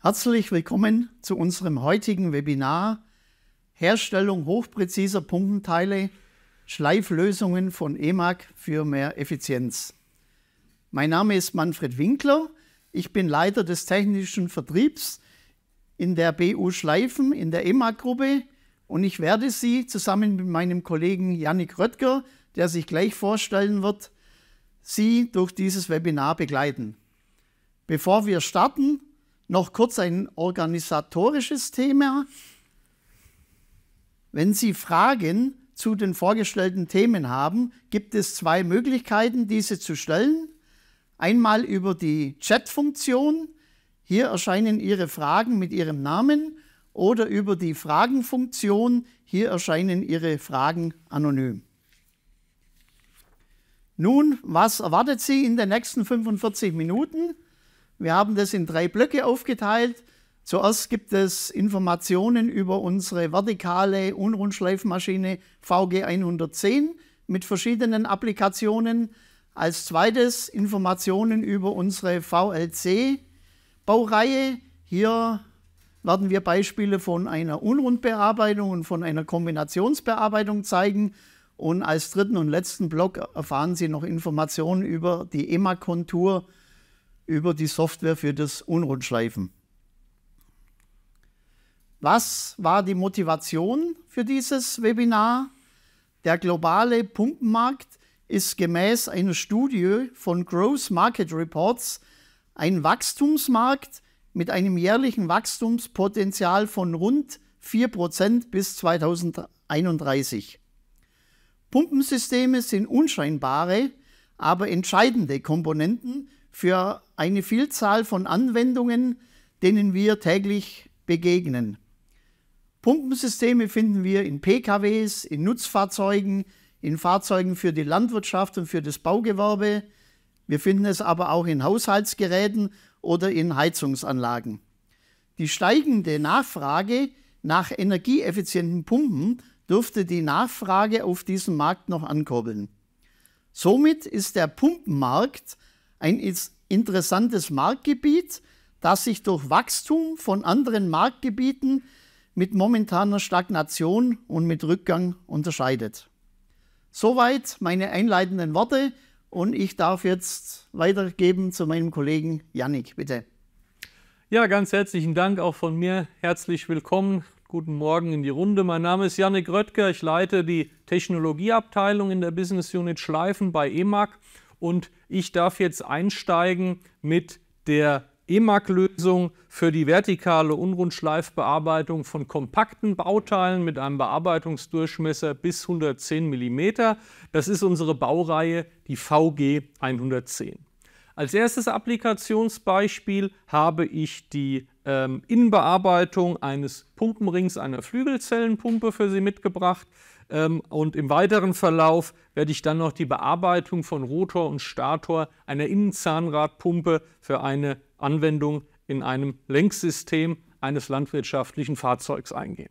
Herzlich willkommen zu unserem heutigen Webinar Herstellung hochpräziser Pumpenteile, Schleiflösungen von EMAG für mehr Effizienz. Mein Name ist Manfred Winkler, ich bin Leiter des technischen Vertriebs in der BU Schleifen in der EMAG-Gruppe und ich werde Sie zusammen mit meinem Kollegen Yannick Röttger, der sich gleich vorstellen wird, Sie durch dieses Webinar begleiten. Bevor wir starten, noch kurz ein organisatorisches Thema. Wenn Sie Fragen zu den vorgestellten Themen haben, gibt es zwei Möglichkeiten, diese zu stellen. Einmal über die Chat-Funktion. Hier erscheinen Ihre Fragen mit Ihrem Namen oder über die Fragenfunktion. Hier erscheinen Ihre Fragen anonym. Nun, was erwartet Sie in den nächsten 45 Minuten? Wir haben das in drei Blöcke aufgeteilt. Zuerst gibt es Informationen über unsere vertikale Unrundschleifmaschine VG110 mit verschiedenen Applikationen. Als zweites Informationen über unsere VLC-Baureihe. Hier werden wir Beispiele von einer Unrundbearbeitung und von einer Kombinationsbearbeitung zeigen. Und als dritten und letzten Block erfahren Sie noch Informationen über die EMA-Kontur, über die Software für das Unrundschleifen. Was war die Motivation für dieses Webinar? Der globale Pumpenmarkt ist gemäß einer Studie von Gross Market Reports ein Wachstumsmarkt mit einem jährlichen Wachstumspotenzial von rund 4% bis 2031. Pumpensysteme sind unscheinbare, aber entscheidende Komponenten für eine Vielzahl von Anwendungen, denen wir täglich begegnen. Pumpensysteme finden wir in PKWs, in Nutzfahrzeugen, in Fahrzeugen für die Landwirtschaft und für das Baugewerbe. Wir finden es aber auch in Haushaltsgeräten oder in Heizungsanlagen. Die steigende Nachfrage nach energieeffizienten Pumpen dürfte die Nachfrage auf diesem Markt noch ankurbeln. Somit ist der Pumpenmarkt ein interessantes Marktgebiet, das sich durch Wachstum von anderen Marktgebieten mit momentaner Stagnation und mit Rückgang unterscheidet. Soweit meine einleitenden Worte und ich darf jetzt weitergeben zu meinem Kollegen Yannick, bitte. Ja, ganz herzlichen Dank auch von mir. Herzlich willkommen. Guten Morgen in die Runde. Mein Name ist Yannick Röttger. Ich leite die Technologieabteilung in der Business Unit Schleifen bei EMAG und ich darf jetzt einsteigen mit der EMAG-Lösung für die vertikale Unrundschleifbearbeitung von kompakten Bauteilen mit einem Bearbeitungsdurchmesser bis 110 mm. Das ist unsere Baureihe, die VG 110. Als erstes Applikationsbeispiel habe ich die ähm, Innenbearbeitung eines Pumpenrings einer Flügelzellenpumpe für Sie mitgebracht. Ähm, und im weiteren Verlauf werde ich dann noch die Bearbeitung von Rotor und Stator einer Innenzahnradpumpe für eine Anwendung in einem Lenksystem eines landwirtschaftlichen Fahrzeugs eingehen.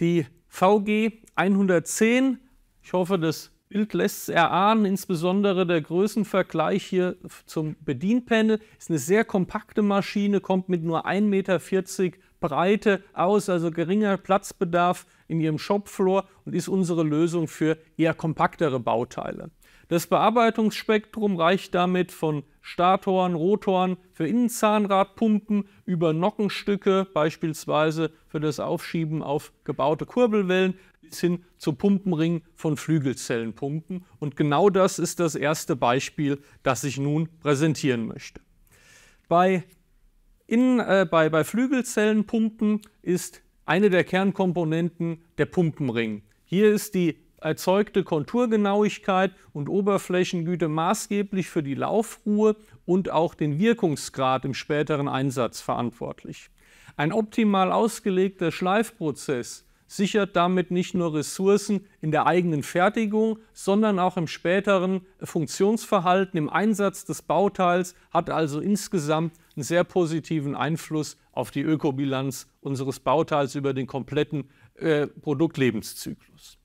Die VG 110, ich hoffe, das Bild lässt erahnen, insbesondere der Größenvergleich hier zum Bedienpanel. Ist eine sehr kompakte Maschine, kommt mit nur 1,40 Meter Breite aus, also geringer Platzbedarf in ihrem Shopfloor und ist unsere Lösung für eher kompaktere Bauteile. Das Bearbeitungsspektrum reicht damit von Statoren, Rotoren für Innenzahnradpumpen über Nockenstücke, beispielsweise für das Aufschieben auf gebaute Kurbelwellen, bis hin zu Pumpenring von Flügelzellenpumpen. Und genau das ist das erste Beispiel, das ich nun präsentieren möchte. Bei, in, äh, bei, bei Flügelzellenpumpen ist eine der Kernkomponenten der Pumpenring. Hier ist die erzeugte Konturgenauigkeit und Oberflächengüte maßgeblich für die Laufruhe und auch den Wirkungsgrad im späteren Einsatz verantwortlich. Ein optimal ausgelegter Schleifprozess sichert damit nicht nur Ressourcen in der eigenen Fertigung, sondern auch im späteren Funktionsverhalten, im Einsatz des Bauteils, hat also insgesamt einen sehr positiven Einfluss auf die Ökobilanz unseres Bauteils über den kompletten äh, Produktlebenszyklus.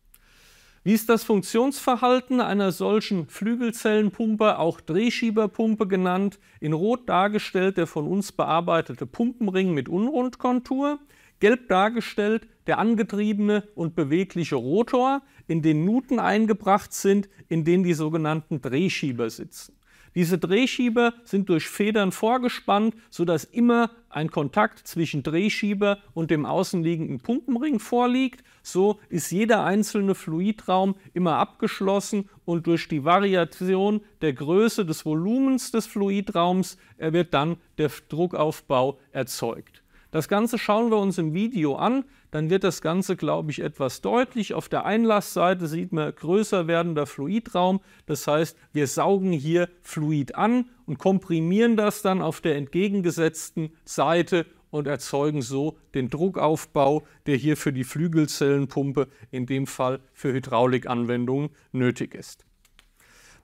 Wie ist das Funktionsverhalten einer solchen Flügelzellenpumpe, auch Drehschieberpumpe genannt? In Rot dargestellt der von uns bearbeitete Pumpenring mit Unrundkontur. Gelb dargestellt der angetriebene und bewegliche Rotor, in den Nuten eingebracht sind, in denen die sogenannten Drehschieber sitzen. Diese Drehschieber sind durch Federn vorgespannt, sodass immer ein Kontakt zwischen Drehschieber und dem außenliegenden Pumpenring vorliegt. So ist jeder einzelne Fluidraum immer abgeschlossen und durch die Variation der Größe des Volumens des Fluidraums wird dann der Druckaufbau erzeugt. Das Ganze schauen wir uns im Video an, dann wird das Ganze, glaube ich, etwas deutlich. Auf der Einlassseite sieht man größer werdender Fluidraum. Das heißt, wir saugen hier Fluid an und komprimieren das dann auf der entgegengesetzten Seite und erzeugen so den Druckaufbau, der hier für die Flügelzellenpumpe, in dem Fall für Hydraulikanwendungen, nötig ist.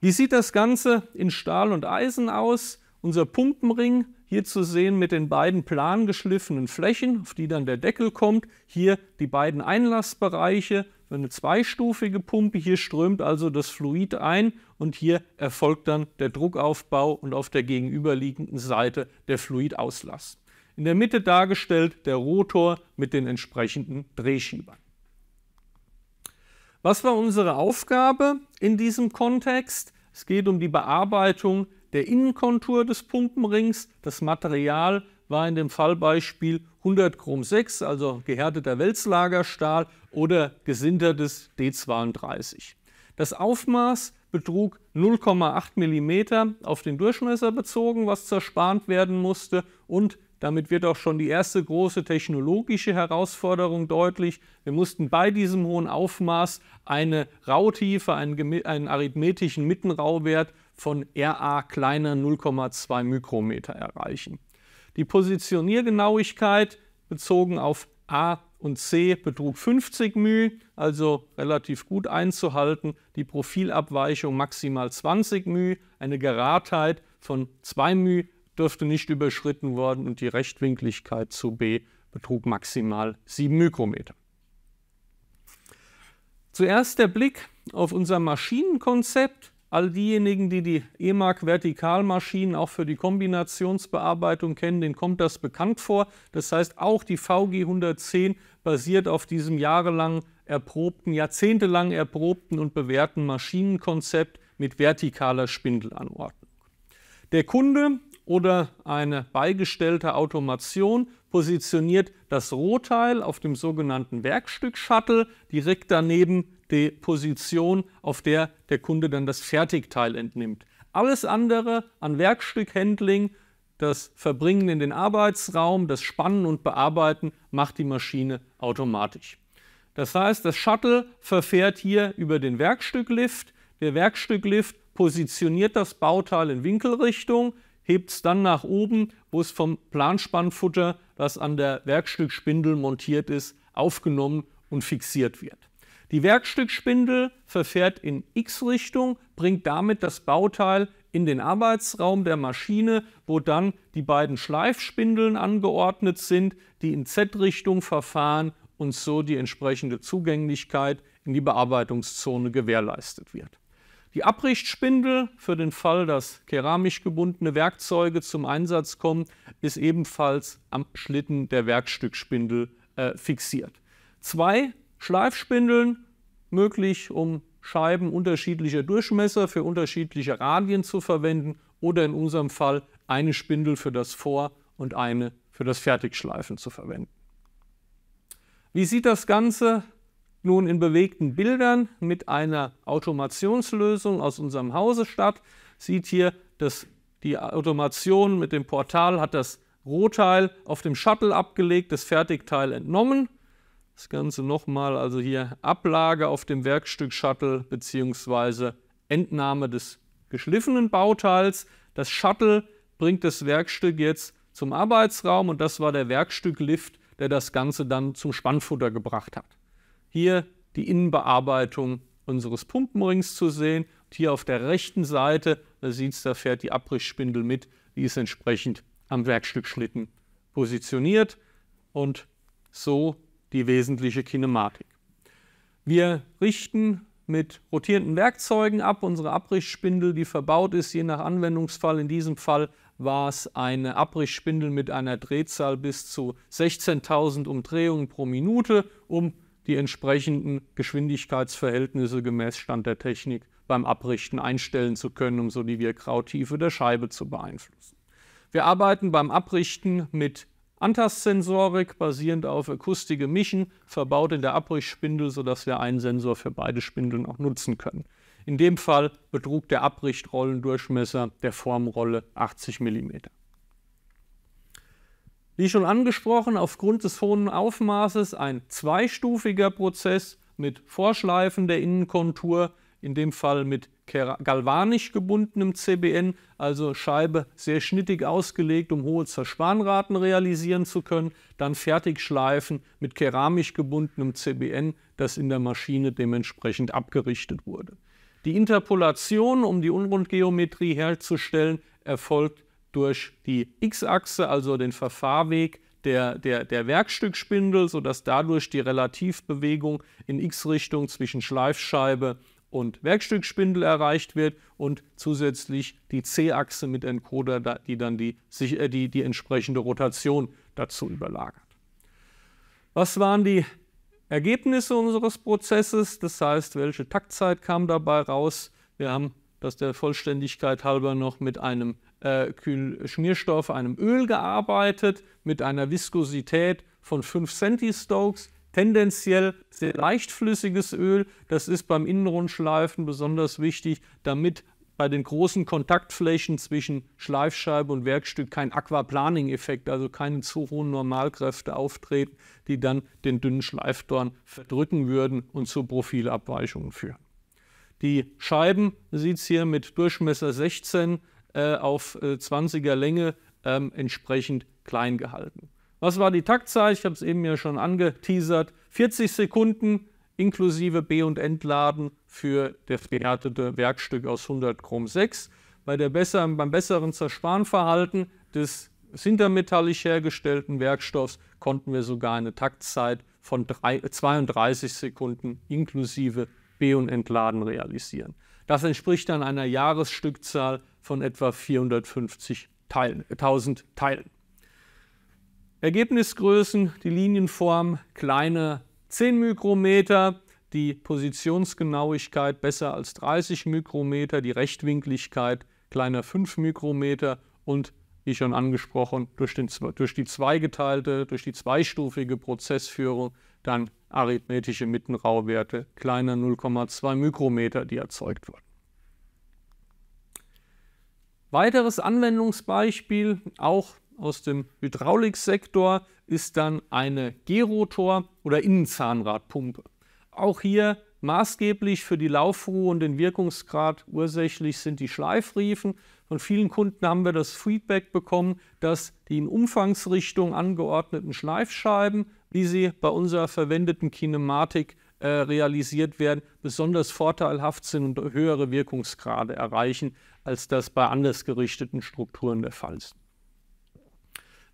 Wie sieht das Ganze in Stahl und Eisen aus? Unser Pumpenring hier zu sehen mit den beiden plan geschliffenen Flächen, auf die dann der Deckel kommt. Hier die beiden Einlassbereiche, für eine zweistufige Pumpe. Hier strömt also das Fluid ein und hier erfolgt dann der Druckaufbau und auf der gegenüberliegenden Seite der Fluidauslass. In der Mitte dargestellt der Rotor mit den entsprechenden Drehschiebern. Was war unsere Aufgabe in diesem Kontext? Es geht um die Bearbeitung der Innenkontur des Pumpenrings. Das Material war in dem Fallbeispiel 100 Chrom 6, also gehärteter Welslagerstahl oder gesintertes D32. Das Aufmaß betrug 0,8 mm auf den Durchmesser bezogen, was zerspannt werden musste und damit wird auch schon die erste große technologische Herausforderung deutlich. Wir mussten bei diesem hohen Aufmaß eine Rautiefe, einen, einen arithmetischen Mittenrauwert von RA kleiner 0,2 Mikrometer erreichen. Die Positioniergenauigkeit bezogen auf A und C betrug 50 μ, also relativ gut einzuhalten, die Profilabweichung maximal 20 μ, eine Geradheit von 2 μ dürfte nicht überschritten worden und die Rechtwinkligkeit zu B betrug maximal 7 Mikrometer. Zuerst der Blick auf unser Maschinenkonzept. All diejenigen, die die EMAG-Vertikalmaschinen auch für die Kombinationsbearbeitung kennen, denen kommt das bekannt vor. Das heißt, auch die VG 110 basiert auf diesem jahrelang erprobten, jahrzehntelang erprobten und bewährten Maschinenkonzept mit vertikaler Spindelanordnung. Der Kunde oder eine beigestellte Automation positioniert das Rohteil auf dem sogenannten Werkstück-Shuttle direkt daneben die Position, auf der der Kunde dann das Fertigteil entnimmt. Alles andere an Werkstückhandling, das Verbringen in den Arbeitsraum, das Spannen und Bearbeiten macht die Maschine automatisch. Das heißt, das Shuttle verfährt hier über den Werkstücklift. Der Werkstücklift positioniert das Bauteil in Winkelrichtung, hebt es dann nach oben, wo es vom Planspannfutter, das an der Werkstückspindel montiert ist, aufgenommen und fixiert wird. Die Werkstückspindel verfährt in X-Richtung, bringt damit das Bauteil in den Arbeitsraum der Maschine, wo dann die beiden Schleifspindeln angeordnet sind, die in Z-Richtung verfahren und so die entsprechende Zugänglichkeit in die Bearbeitungszone gewährleistet wird. Die Abrichtspindel, für den Fall, dass keramisch gebundene Werkzeuge zum Einsatz kommen, ist ebenfalls am Schlitten der Werkstückspindel äh, fixiert. Zwei Schleifspindeln möglich, um Scheiben unterschiedlicher Durchmesser für unterschiedliche Radien zu verwenden oder in unserem Fall eine Spindel für das Vor- und eine für das Fertigschleifen zu verwenden. Wie sieht das Ganze nun in bewegten Bildern mit einer Automationslösung aus unserem Hause statt? Sieht hier, dass die Automation mit dem Portal hat das Rohteil auf dem Shuttle abgelegt, das Fertigteil entnommen das Ganze nochmal, also hier Ablage auf dem Werkstück Shuttle bzw. Entnahme des geschliffenen Bauteils. Das Shuttle bringt das Werkstück jetzt zum Arbeitsraum und das war der Werkstücklift, der das Ganze dann zum Spannfutter gebracht hat. Hier die Innenbearbeitung unseres Pumpenrings zu sehen. Und hier auf der rechten Seite, da sieht es, da fährt die Abrissspindel mit, die ist entsprechend am Werkstückschlitten positioniert und so die wesentliche Kinematik. Wir richten mit rotierenden Werkzeugen ab, unsere Abrissspindel, die verbaut ist, je nach Anwendungsfall. In diesem Fall war es eine Abrissspindel mit einer Drehzahl bis zu 16.000 Umdrehungen pro Minute, um die entsprechenden Geschwindigkeitsverhältnisse gemäß Stand der Technik beim Abrichten einstellen zu können, um so die Wirkrautiefe der Scheibe zu beeinflussen. Wir arbeiten beim Abrichten mit Antastsensorik basierend auf akustische Mischen, verbaut in der Abrichtspindel, sodass wir einen Sensor für beide Spindeln auch nutzen können. In dem Fall betrug der Abrichtrollendurchmesser der Formrolle 80 mm. Wie schon angesprochen, aufgrund des hohen Aufmaßes ein zweistufiger Prozess mit Vorschleifen der Innenkontur, in dem Fall mit galvanisch gebundenem CBN, also Scheibe sehr schnittig ausgelegt, um hohe Zerspanraten realisieren zu können, dann fertig schleifen mit keramisch gebundenem CBN, das in der Maschine dementsprechend abgerichtet wurde. Die Interpolation, um die Unrundgeometrie herzustellen, erfolgt durch die X-Achse, also den Verfahrweg der, der, der Werkstückspindel, sodass dadurch die Relativbewegung in X-Richtung zwischen Schleifscheibe und und Werkstückspindel erreicht wird und zusätzlich die C-Achse mit Encoder, die dann die, äh, die, die entsprechende Rotation dazu überlagert. Was waren die Ergebnisse unseres Prozesses? Das heißt, welche Taktzeit kam dabei raus? Wir haben das der Vollständigkeit halber noch mit einem äh, Kühlschmierstoff, einem Öl gearbeitet, mit einer Viskosität von 5 Centistokes Tendenziell sehr leichtflüssiges Öl, das ist beim Innenrundschleifen besonders wichtig, damit bei den großen Kontaktflächen zwischen Schleifscheibe und Werkstück kein Aquaplaning-Effekt, also keine zu hohen Normalkräfte auftreten, die dann den dünnen Schleifdorn verdrücken würden und zu Profilabweichungen führen. Die Scheiben sieht es hier mit Durchmesser 16 äh, auf äh, 20er Länge äh, entsprechend klein gehalten. Was war die Taktzeit? Ich habe es eben ja schon angeteasert. 40 Sekunden inklusive B- und Entladen für das gehärtete Werkstück aus 100 Chrom 6. Bei der besseren, beim besseren Zersparenverhalten des hintermetallisch hergestellten Werkstoffs konnten wir sogar eine Taktzeit von 3, 32 äh, Sekunden inklusive B- und Entladen realisieren. Das entspricht dann einer Jahresstückzahl von etwa 450 Teilen, 1000 äh, Teilen. Ergebnisgrößen, die Linienform, kleine 10 Mikrometer, die Positionsgenauigkeit besser als 30 Mikrometer, die Rechtwinkligkeit kleiner 5 Mikrometer und wie schon angesprochen, durch, den, durch die zweigeteilte, durch die zweistufige Prozessführung dann arithmetische Mittenrauwerte kleiner 0,2 Mikrometer, die erzeugt wurden. Weiteres Anwendungsbeispiel, auch aus dem Hydrauliksektor ist dann eine Gerotor- oder Innenzahnradpumpe. Auch hier maßgeblich für die Laufruhe und den Wirkungsgrad ursächlich sind die Schleifriefen. Von vielen Kunden haben wir das Feedback bekommen, dass die in Umfangsrichtung angeordneten Schleifscheiben, wie sie bei unserer verwendeten Kinematik äh, realisiert werden, besonders vorteilhaft sind und höhere Wirkungsgrade erreichen, als das bei anders gerichteten Strukturen der Fall ist.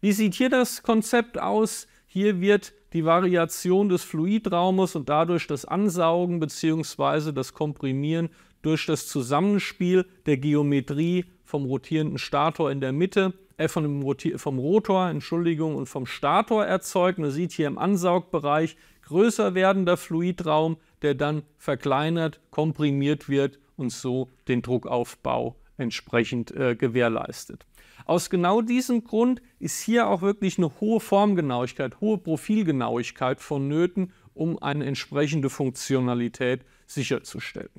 Wie sieht hier das Konzept aus? Hier wird die Variation des Fluidraumes und dadurch das Ansaugen bzw. das Komprimieren durch das Zusammenspiel der Geometrie vom rotierenden Stator in der Mitte, äh, vom, vom Rotor, Entschuldigung, und vom Stator erzeugt. Man sieht hier im Ansaugbereich größer werdender Fluidraum, der dann verkleinert, komprimiert wird und so den Druckaufbau entsprechend äh, gewährleistet. Aus genau diesem Grund ist hier auch wirklich eine hohe Formgenauigkeit, hohe Profilgenauigkeit vonnöten, um eine entsprechende Funktionalität sicherzustellen.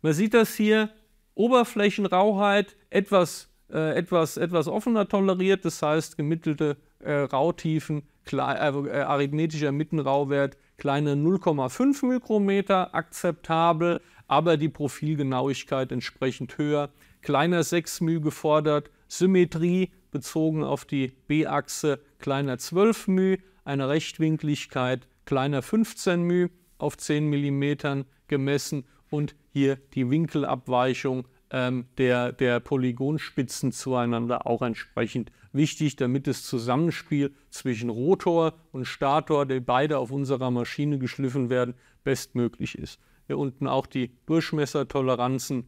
Man sieht das hier, Oberflächenrauheit etwas, äh, etwas, etwas offener toleriert, das heißt gemittelte äh, Rautiefen, klein, äh, äh, arithmetischer Mittenrauwert kleine 0,5 Mikrometer akzeptabel, aber die Profilgenauigkeit entsprechend höher. Kleiner 6 μ gefordert, Symmetrie bezogen auf die B-Achse kleiner 12 μ, eine Rechtwinkligkeit kleiner 15 μ auf 10 mm gemessen und hier die Winkelabweichung ähm, der, der Polygonspitzen zueinander auch entsprechend wichtig, damit das Zusammenspiel zwischen Rotor und Stator, die beide auf unserer Maschine geschliffen werden, bestmöglich ist. Hier unten auch die Durchmessertoleranzen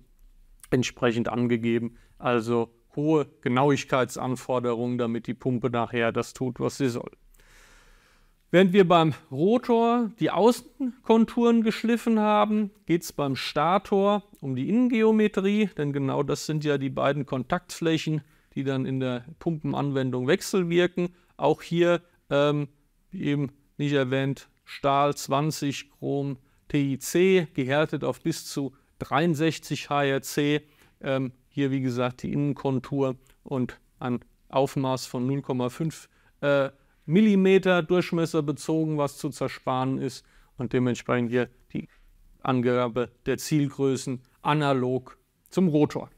entsprechend angegeben, also hohe Genauigkeitsanforderungen, damit die Pumpe nachher das tut, was sie soll. Während wir beim Rotor die Außenkonturen geschliffen haben, geht es beim Stator um die Innengeometrie, denn genau das sind ja die beiden Kontaktflächen, die dann in der Pumpenanwendung wechselwirken. Auch hier, ähm, wie eben nicht erwähnt, Stahl 20 Chrom TIC, gehärtet auf bis zu 63 HRC. Ähm, hier, wie gesagt, die Innenkontur und ein Aufmaß von 0,5 äh, Millimeter Durchmesser bezogen, was zu zersparen ist. Und dementsprechend hier die Angabe der Zielgrößen analog zum Rotor.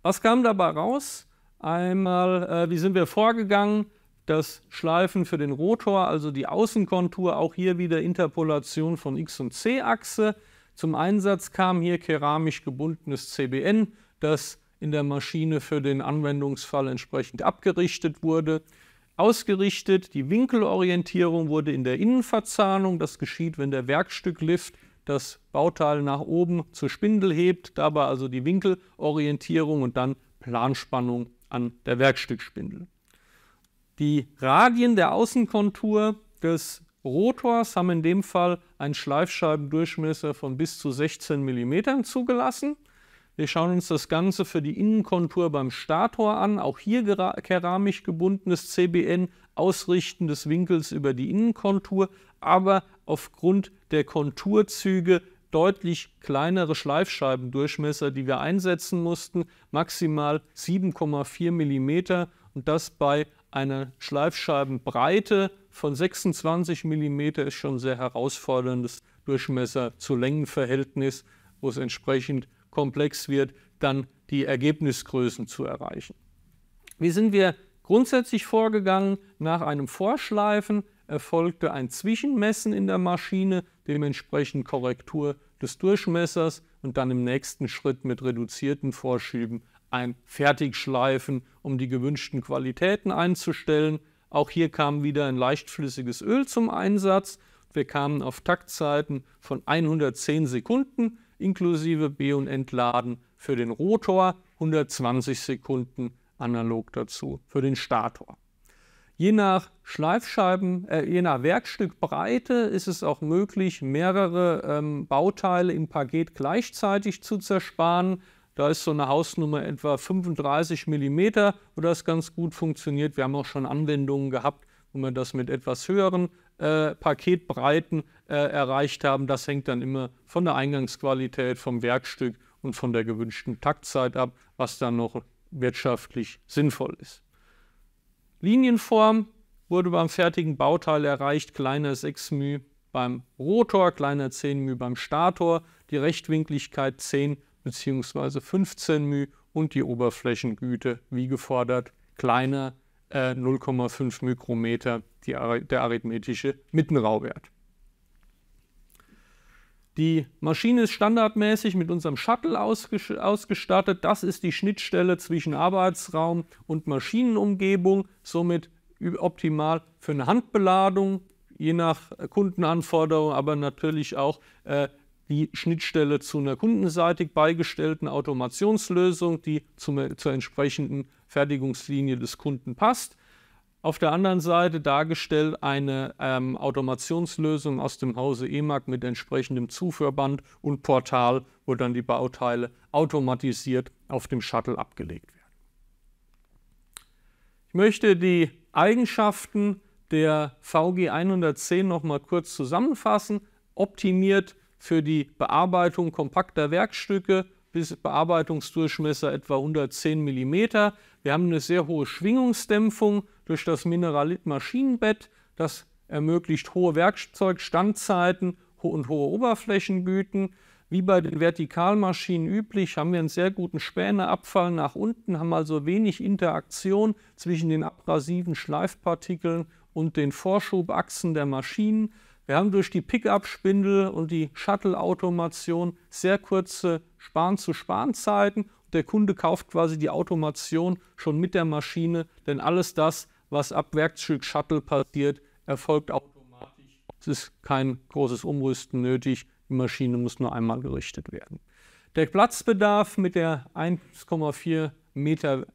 Was kam dabei raus? Einmal, äh, wie sind wir vorgegangen? Das Schleifen für den Rotor, also die Außenkontur, auch hier wieder Interpolation von X- und C-Achse. Zum Einsatz kam hier keramisch gebundenes CBN, das in der Maschine für den Anwendungsfall entsprechend abgerichtet wurde. Ausgerichtet, die Winkelorientierung wurde in der Innenverzahnung. Das geschieht, wenn der Werkstücklift das Bauteil nach oben zur Spindel hebt, dabei also die Winkelorientierung und dann Planspannung an der Werkstückspindel. Die Radien der Außenkontur des Rotors haben in dem Fall einen Schleifscheibendurchmesser von bis zu 16 mm zugelassen. Wir schauen uns das Ganze für die Innenkontur beim Stator an. Auch hier keramisch gebundenes CBN, Ausrichten des Winkels über die Innenkontur, aber aufgrund der Konturzüge deutlich kleinere Schleifscheibendurchmesser, die wir einsetzen mussten, maximal 7,4 mm und das bei eine Schleifscheibenbreite von 26 mm ist schon sehr herausforderndes Durchmesser zu Längenverhältnis, wo es entsprechend komplex wird, dann die Ergebnisgrößen zu erreichen. Wie sind wir grundsätzlich vorgegangen? Nach einem Vorschleifen erfolgte ein Zwischenmessen in der Maschine, dementsprechend Korrektur des Durchmessers und dann im nächsten Schritt mit reduzierten Vorschieben ein Fertigschleifen, um die gewünschten Qualitäten einzustellen. Auch hier kam wieder ein leichtflüssiges Öl zum Einsatz. Wir kamen auf Taktzeiten von 110 Sekunden inklusive B- und Entladen für den Rotor, 120 Sekunden analog dazu für den Stator. Je nach Schleifscheiben, äh, je nach Werkstückbreite ist es auch möglich, mehrere ähm, Bauteile im Paket gleichzeitig zu zersparen. Da ist so eine Hausnummer etwa 35 mm, wo das ganz gut funktioniert. Wir haben auch schon Anwendungen gehabt, wo wir das mit etwas höheren äh, Paketbreiten äh, erreicht haben. Das hängt dann immer von der Eingangsqualität, vom Werkstück und von der gewünschten Taktzeit ab, was dann noch wirtschaftlich sinnvoll ist. Linienform wurde beim fertigen Bauteil erreicht, kleiner 6 μ beim Rotor, kleiner 10 μ beim Stator, die Rechtwinkligkeit 10 μ bzw. 15 μ und die Oberflächengüte, wie gefordert, kleiner äh, 0,5 Mikrometer, die, der arithmetische Mittenrauwert. Die Maschine ist standardmäßig mit unserem Shuttle ausgestattet. Das ist die Schnittstelle zwischen Arbeitsraum und Maschinenumgebung, somit optimal für eine Handbeladung, je nach Kundenanforderung, aber natürlich auch äh, die Schnittstelle zu einer kundenseitig beigestellten Automationslösung, die zum, zur entsprechenden Fertigungslinie des Kunden passt. Auf der anderen Seite dargestellt eine ähm, Automationslösung aus dem Hause EMAG mit entsprechendem Zuführband und Portal, wo dann die Bauteile automatisiert auf dem Shuttle abgelegt werden. Ich möchte die Eigenschaften der VG 110 nochmal kurz zusammenfassen. Optimiert für die Bearbeitung kompakter Werkstücke bis Bearbeitungsdurchmesser etwa 110 mm. Wir haben eine sehr hohe Schwingungsdämpfung durch das Mineralit-Maschinenbett. Das ermöglicht hohe Werkzeugstandzeiten und hohe Oberflächengüten. Wie bei den Vertikalmaschinen üblich haben wir einen sehr guten Späneabfall nach unten, haben also wenig Interaktion zwischen den abrasiven Schleifpartikeln und den Vorschubachsen der Maschinen. Wir haben durch die Pickup-Spindel und die Shuttle-Automation sehr kurze Span-zu-Span-Zeiten. Der Kunde kauft quasi die Automation schon mit der Maschine, denn alles das, was ab Werkzeug Shuttle passiert, erfolgt automatisch. Es ist kein großes Umrüsten nötig. Die Maschine muss nur einmal gerichtet werden. Der Platzbedarf mit der 1,4 Meter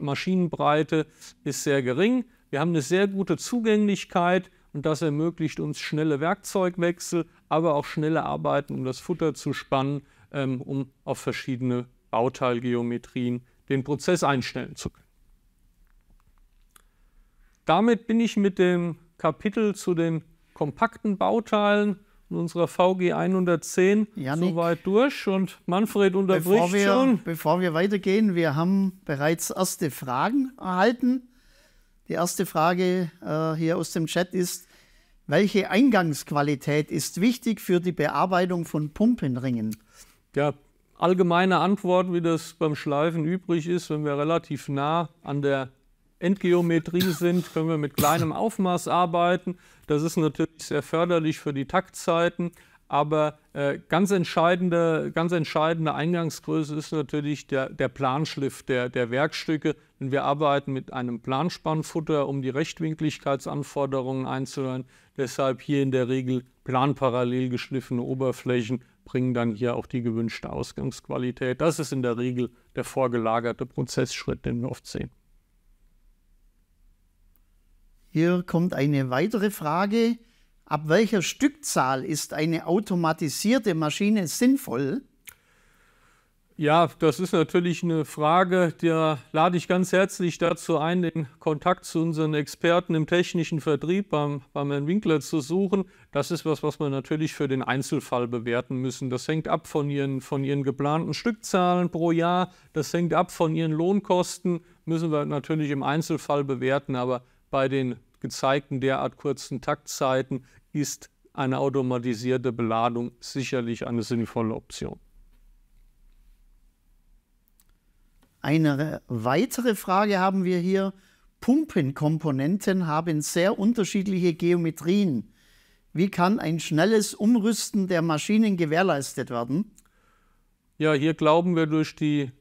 Maschinenbreite ist sehr gering. Wir haben eine sehr gute Zugänglichkeit und das ermöglicht uns schnelle Werkzeugwechsel, aber auch schnelle Arbeiten, um das Futter zu spannen, ähm, um auf verschiedene Bauteilgeometrien den Prozess einstellen zu können. Damit bin ich mit dem Kapitel zu den kompakten Bauteilen in unserer VG 110 Janik, soweit durch und Manfred unterbricht bevor wir, schon. Bevor wir weitergehen, wir haben bereits erste Fragen erhalten. Die erste Frage äh, hier aus dem Chat ist, welche Eingangsqualität ist wichtig für die Bearbeitung von Pumpenringen? Ja, allgemeine Antwort, wie das beim Schleifen übrig ist, wenn wir relativ nah an der Endgeometrie sind, können wir mit kleinem Aufmaß arbeiten. Das ist natürlich sehr förderlich für die Taktzeiten. Aber äh, ganz, entscheidende, ganz entscheidende Eingangsgröße ist natürlich der, der Planschliff der, der Werkstücke. Denn wir arbeiten mit einem Planspannfutter, um die Rechtwinkligkeitsanforderungen einzuhören. Deshalb hier in der Regel planparallel geschliffene Oberflächen bringen dann hier auch die gewünschte Ausgangsqualität. Das ist in der Regel der vorgelagerte Prozessschritt, den wir oft sehen. Hier kommt eine weitere Frage. Ab welcher Stückzahl ist eine automatisierte Maschine sinnvoll? Ja, das ist natürlich eine Frage, da lade ich ganz herzlich dazu ein, den Kontakt zu unseren Experten im technischen Vertrieb beim, beim Herrn Winkler zu suchen. Das ist was, was wir natürlich für den Einzelfall bewerten müssen. Das hängt ab von Ihren, von ihren geplanten Stückzahlen pro Jahr, das hängt ab von Ihren Lohnkosten, müssen wir natürlich im Einzelfall bewerten, aber bei den gezeigten derart kurzen Taktzeiten ist eine automatisierte Beladung sicherlich eine sinnvolle Option. Eine weitere Frage haben wir hier. Pumpenkomponenten haben sehr unterschiedliche Geometrien. Wie kann ein schnelles Umrüsten der Maschinen gewährleistet werden? Ja, hier glauben wir durch die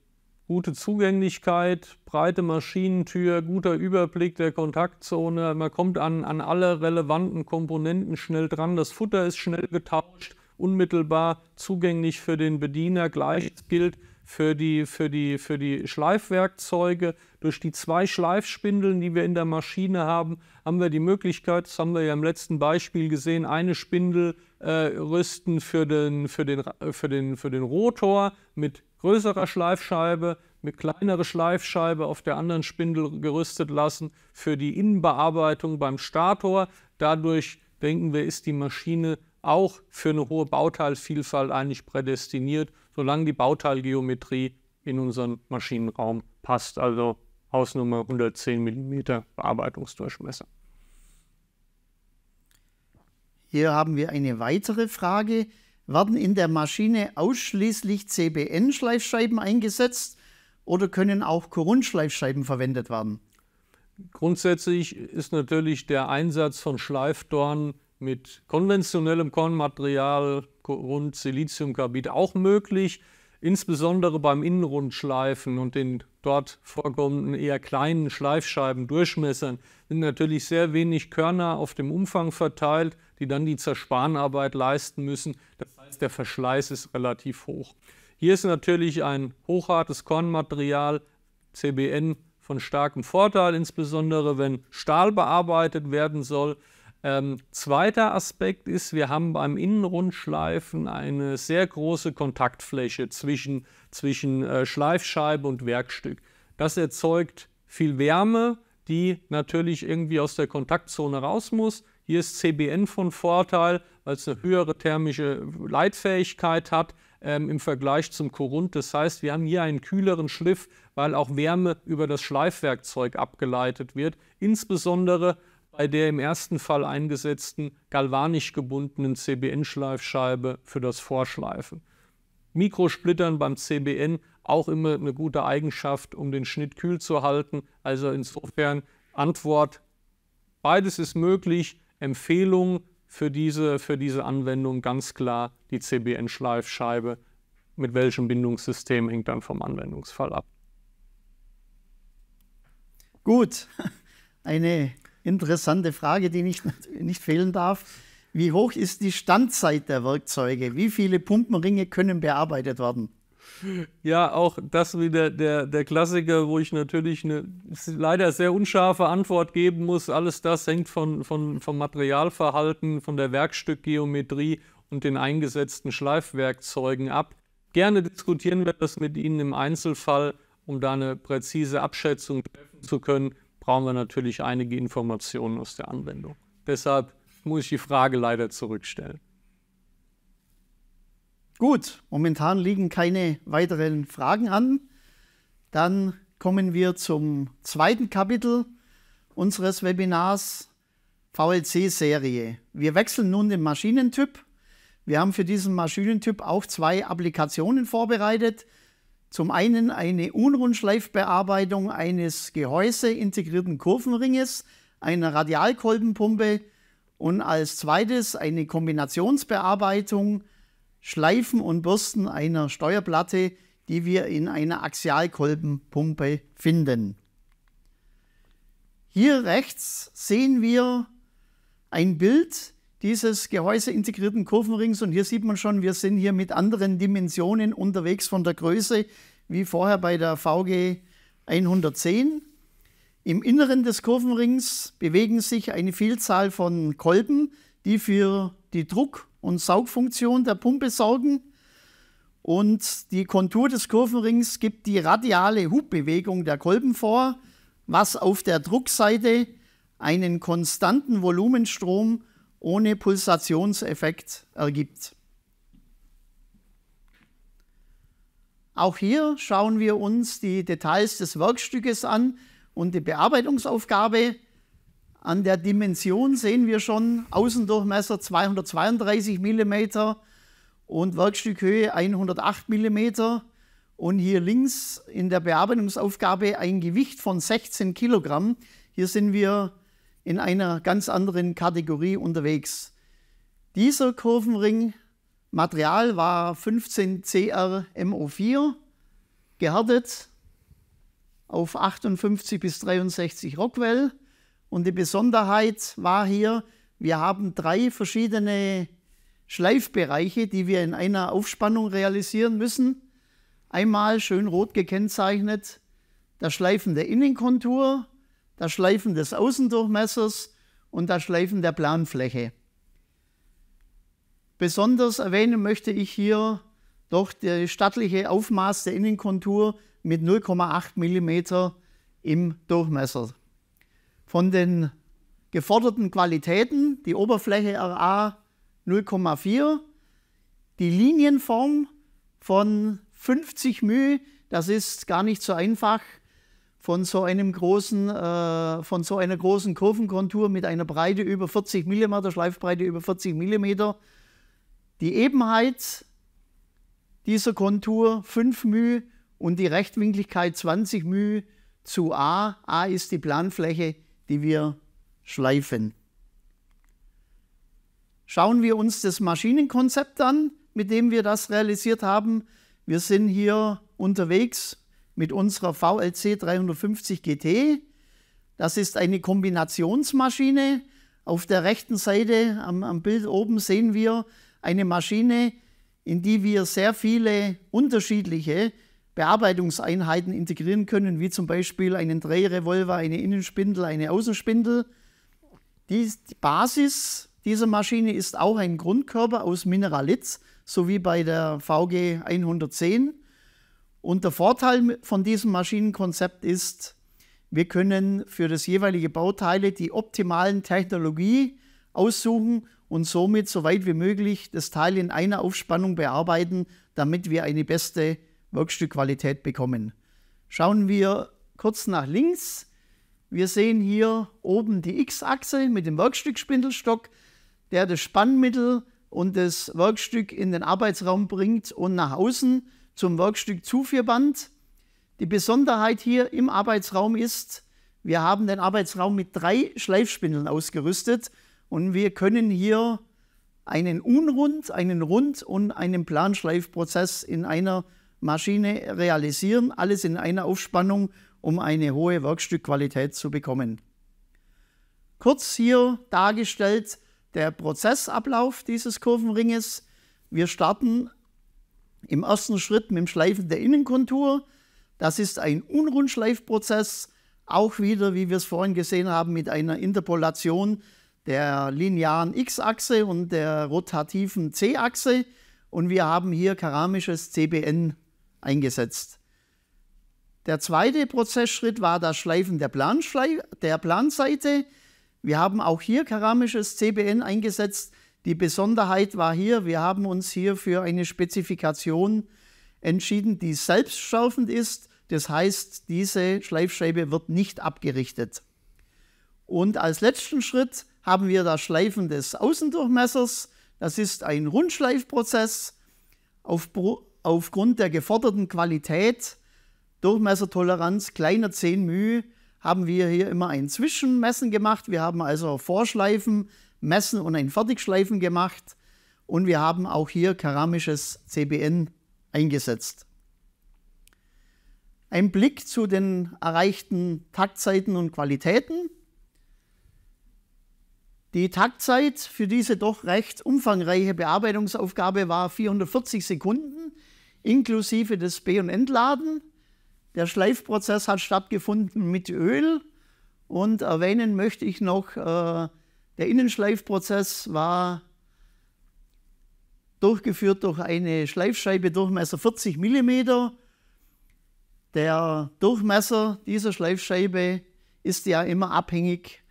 gute Zugänglichkeit, breite Maschinentür, guter Überblick der Kontaktzone. Man kommt an, an alle relevanten Komponenten schnell dran. Das Futter ist schnell getauscht, unmittelbar zugänglich für den Bediener. Gleiches gilt für die, für die, für die Schleifwerkzeuge. Durch die zwei Schleifspindeln, die wir in der Maschine haben, haben wir die Möglichkeit, das haben wir ja im letzten Beispiel gesehen, eine Spindel äh, rüsten für den, für, den, für, den, für den Rotor mit größerer Schleifscheibe mit kleinere Schleifscheibe auf der anderen Spindel gerüstet lassen für die Innenbearbeitung beim Stator. Dadurch denken wir, ist die Maschine auch für eine hohe Bauteilvielfalt eigentlich prädestiniert, solange die Bauteilgeometrie in unseren Maschinenraum passt. Also Hausnummer 110 mm Bearbeitungsdurchmesser. Hier haben wir eine weitere Frage. Werden in der Maschine ausschließlich CBN-Schleifscheiben eingesetzt oder können auch Korundschleifscheiben verwendet werden? Grundsätzlich ist natürlich der Einsatz von Schleifdorn mit konventionellem Kornmaterial, Korund, Siliziumkarbid auch möglich insbesondere beim Innenrundschleifen und den dort vorkommenden eher kleinen Schleifscheibendurchmessern sind natürlich sehr wenig Körner auf dem Umfang verteilt, die dann die Zerspanarbeit leisten müssen. Das heißt, der Verschleiß ist relativ hoch. Hier ist natürlich ein hochhartes Kornmaterial, CBN, von starkem Vorteil, insbesondere wenn Stahl bearbeitet werden soll. Ähm, zweiter Aspekt ist, wir haben beim Innenrundschleifen eine sehr große Kontaktfläche zwischen, zwischen äh, Schleifscheibe und Werkstück. Das erzeugt viel Wärme, die natürlich irgendwie aus der Kontaktzone raus muss. Hier ist CBN von Vorteil, weil es eine höhere thermische Leitfähigkeit hat ähm, im Vergleich zum Korund. Das heißt, wir haben hier einen kühleren Schliff, weil auch Wärme über das Schleifwerkzeug abgeleitet wird. Insbesondere bei der im ersten Fall eingesetzten galvanisch gebundenen CBN-Schleifscheibe für das Vorschleifen. Mikrosplittern beim CBN auch immer eine gute Eigenschaft, um den Schnitt kühl zu halten. Also insofern Antwort, beides ist möglich. Empfehlung für diese, für diese Anwendung ganz klar die CBN-Schleifscheibe. Mit welchem Bindungssystem hängt dann vom Anwendungsfall ab. Gut, eine interessante Frage, die nicht, nicht fehlen darf. Wie hoch ist die Standzeit der Werkzeuge? Wie viele Pumpenringe können bearbeitet werden? Ja, auch das wieder der, der Klassiker, wo ich natürlich eine leider sehr unscharfe Antwort geben muss. Alles das hängt von, von, vom Materialverhalten, von der Werkstückgeometrie und den eingesetzten Schleifwerkzeugen ab. Gerne diskutieren wir das mit Ihnen im Einzelfall, um da eine präzise Abschätzung treffen zu können brauchen wir natürlich einige Informationen aus der Anwendung. Deshalb muss ich die Frage leider zurückstellen. Gut, momentan liegen keine weiteren Fragen an. Dann kommen wir zum zweiten Kapitel unseres Webinars VLC-Serie. Wir wechseln nun den Maschinentyp. Wir haben für diesen Maschinentyp auch zwei Applikationen vorbereitet. Zum einen eine Unrundschleifbearbeitung eines gehäuseintegrierten Kurvenringes, einer Radialkolbenpumpe und als zweites eine Kombinationsbearbeitung Schleifen und Bürsten einer Steuerplatte, die wir in einer Axialkolbenpumpe finden. Hier rechts sehen wir ein Bild dieses gehäuseintegrierten Kurvenrings. Und hier sieht man schon, wir sind hier mit anderen Dimensionen unterwegs von der Größe, wie vorher bei der VG 110. Im Inneren des Kurvenrings bewegen sich eine Vielzahl von Kolben, die für die Druck- und Saugfunktion der Pumpe sorgen. Und die Kontur des Kurvenrings gibt die radiale Hubbewegung der Kolben vor, was auf der Druckseite einen konstanten Volumenstrom ohne Pulsationseffekt ergibt. Auch hier schauen wir uns die Details des Werkstückes an und die Bearbeitungsaufgabe. An der Dimension sehen wir schon Außendurchmesser 232 mm und Werkstückhöhe 108 mm. Und hier links in der Bearbeitungsaufgabe ein Gewicht von 16 Kilogramm. Hier sind wir in einer ganz anderen Kategorie unterwegs. Dieser Kurvenring Material war 15 crmo 4 gehärtet auf 58 bis 63 Rockwell. Und die Besonderheit war hier, wir haben drei verschiedene Schleifbereiche, die wir in einer Aufspannung realisieren müssen. Einmal schön rot gekennzeichnet der schleifende Innenkontur, das Schleifen des Außendurchmessers und das Schleifen der Planfläche. Besonders erwähnen möchte ich hier doch das stattliche Aufmaß der Innenkontur mit 0,8 mm im Durchmesser. Von den geforderten Qualitäten, die Oberfläche RA 0,4, die Linienform von 50 μ, das ist gar nicht so einfach, von so einem großen, äh, von so einer großen Kurvenkontur mit einer Breite über 40 mm, Schleifbreite über 40 mm. Die Ebenheit dieser Kontur 5 μ und die Rechtwinkligkeit 20 μ zu A. A ist die Planfläche, die wir schleifen. Schauen wir uns das Maschinenkonzept an, mit dem wir das realisiert haben. Wir sind hier unterwegs mit unserer VLC 350 GT. Das ist eine Kombinationsmaschine. Auf der rechten Seite am, am, Bild oben sehen wir eine Maschine, in die wir sehr viele unterschiedliche Bearbeitungseinheiten integrieren können, wie zum Beispiel einen Drehrevolver, eine Innenspindel, eine Außenspindel. Die, die Basis dieser Maschine ist auch ein Grundkörper aus Mineralitz, so wie bei der VG 110. Und der Vorteil von diesem Maschinenkonzept ist, wir können für das jeweilige Bauteile die optimalen Technologie aussuchen und somit so weit wie möglich das Teil in einer Aufspannung bearbeiten, damit wir eine beste Werkstückqualität bekommen. Schauen wir kurz nach links. Wir sehen hier oben die X-Achse mit dem Werkstückspindelstock, der das Spannmittel und das Werkstück in den Arbeitsraum bringt und nach außen zum Werkstück Zuführband. Die Besonderheit hier im Arbeitsraum ist, wir haben den Arbeitsraum mit drei Schleifspindeln ausgerüstet und wir können hier einen Unrund, einen Rund und einen Planschleifprozess in einer Maschine realisieren, alles in einer Aufspannung, um eine hohe Werkstückqualität zu bekommen. Kurz hier dargestellt der Prozessablauf dieses Kurvenringes. Wir starten im ersten Schritt mit dem Schleifen der Innenkontur. Das ist ein Unrundschleifprozess, auch wieder, wie wir es vorhin gesehen haben, mit einer Interpolation der linearen X-Achse und der rotativen C-Achse. Und wir haben hier keramisches CBN eingesetzt. Der zweite Prozessschritt war das Schleifen der, Planschlei der Planseite. Wir haben auch hier keramisches CBN eingesetzt, die Besonderheit war hier, wir haben uns hier für eine Spezifikation entschieden, die selbstschärfend ist. Das heißt, diese Schleifscheibe wird nicht abgerichtet. Und als letzten Schritt haben wir das Schleifen des Außendurchmessers. Das ist ein Rundschleifprozess. Auf, aufgrund der geforderten Qualität, Durchmessertoleranz kleiner 10 μ, haben wir hier immer ein Zwischenmessen gemacht. Wir haben also Vorschleifen Messen und ein Fertigschleifen gemacht. Und wir haben auch hier keramisches CBN eingesetzt. Ein Blick zu den erreichten Taktzeiten und Qualitäten. Die Taktzeit für diese doch recht umfangreiche Bearbeitungsaufgabe war 440 Sekunden inklusive des B- und Entladen. Der Schleifprozess hat stattgefunden mit Öl und erwähnen möchte ich noch äh, der Innenschleifprozess war durchgeführt durch eine Schleifscheibe Durchmesser 40 mm. Der Durchmesser dieser Schleifscheibe ist ja immer abhängig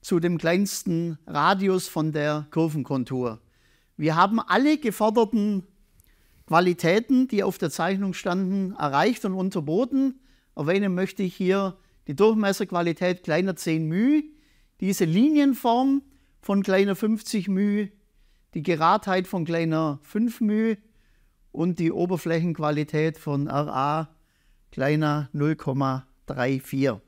zu dem kleinsten Radius von der Kurvenkontur. Wir haben alle geforderten Qualitäten, die auf der Zeichnung standen, erreicht und unterboten. Erwähnen möchte ich hier die Durchmesserqualität kleiner 10 μ, diese Linienform von kleiner 50 μ, die Geradheit von kleiner 5 μ und die Oberflächenqualität von Ra kleiner 0,34.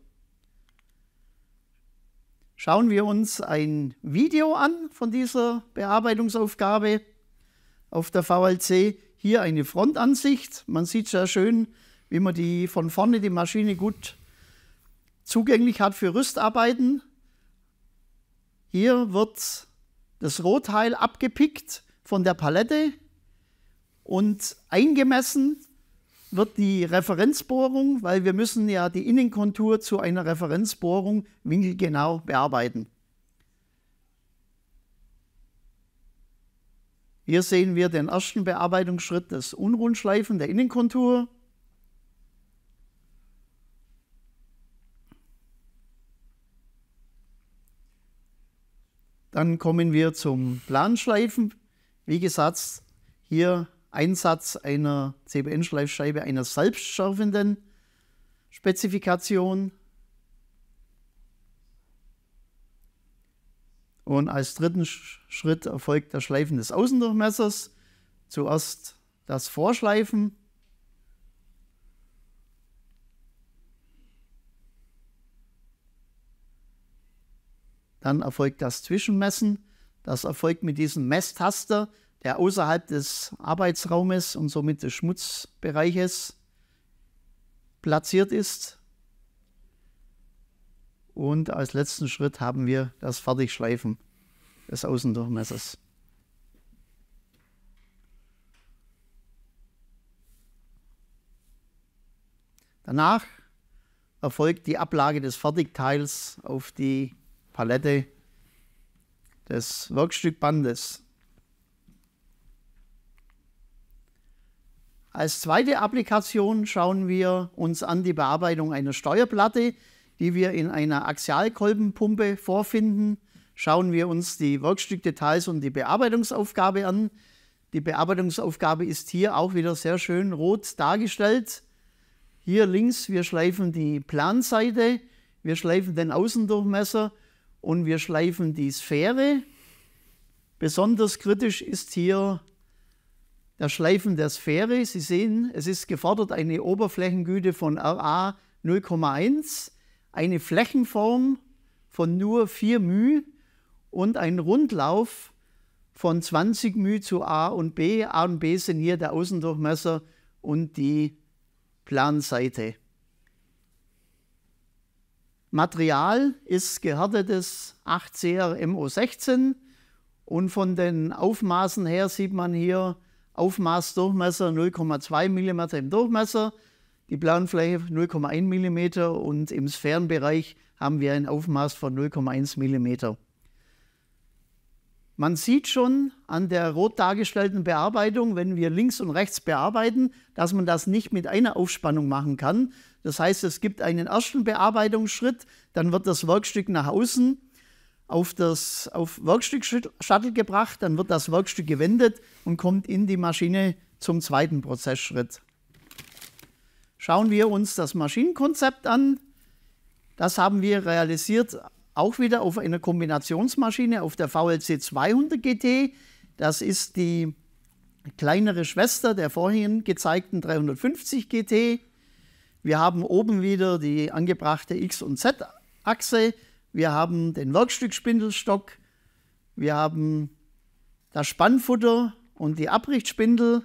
Schauen wir uns ein Video an von dieser Bearbeitungsaufgabe auf der VLC. Hier eine Frontansicht. Man sieht sehr schön, wie man die von vorne die Maschine gut zugänglich hat für Rüstarbeiten. Hier wird das Rohteil abgepickt von der Palette und eingemessen wird die Referenzbohrung, weil wir müssen ja die Innenkontur zu einer Referenzbohrung winkelgenau bearbeiten. Hier sehen wir den ersten Bearbeitungsschritt, das Unrundschleifen der Innenkontur. Dann kommen wir zum Planschleifen. Wie gesagt, hier Einsatz einer CBN-Schleifscheibe einer selbstschärfenden Spezifikation. Und als dritten Schritt erfolgt das Schleifen des Außendurchmessers. Zuerst das Vorschleifen Dann erfolgt das Zwischenmessen. Das erfolgt mit diesem Messtaster, der außerhalb des Arbeitsraumes und somit des Schmutzbereiches platziert ist. Und als letzten Schritt haben wir das Fertigschleifen des Außendurchmessers. Danach erfolgt die Ablage des Fertigteils auf die Palette des Werkstückbandes. Als zweite Applikation schauen wir uns an die Bearbeitung einer Steuerplatte, die wir in einer Axialkolbenpumpe vorfinden. Schauen wir uns die Werkstückdetails und die Bearbeitungsaufgabe an. Die Bearbeitungsaufgabe ist hier auch wieder sehr schön rot dargestellt. Hier links, wir schleifen die Planseite, wir schleifen den Außendurchmesser, und wir schleifen die Sphäre. Besonders kritisch ist hier das Schleifen der Sphäre. Sie sehen, es ist gefordert eine Oberflächengüte von RA 0,1, eine Flächenform von nur 4 μ und ein Rundlauf von 20 μ zu A und B. A und B sind hier der Außendurchmesser und die Planseite. Material ist gehärtetes 8 cr MO16 und von den Aufmaßen her sieht man hier Aufmaßdurchmesser 0,2 mm im Durchmesser, die blauen Fläche 0,1 mm und im Sphärenbereich haben wir ein Aufmaß von 0,1 mm. Man sieht schon an der rot dargestellten Bearbeitung, wenn wir links und rechts bearbeiten, dass man das nicht mit einer Aufspannung machen kann. Das heißt, es gibt einen ersten Bearbeitungsschritt, dann wird das Werkstück nach außen auf das auf Werkstück-Shuttle gebracht, dann wird das Werkstück gewendet und kommt in die Maschine zum zweiten Prozessschritt. Schauen wir uns das Maschinenkonzept an. Das haben wir realisiert auch wieder auf einer Kombinationsmaschine, auf der VLC 200 GT. Das ist die kleinere Schwester der vorhin gezeigten 350 GT. Wir haben oben wieder die angebrachte X- und Z-Achse. Wir haben den Werkstückspindelstock. Wir haben das Spannfutter und die Abrichtspindel.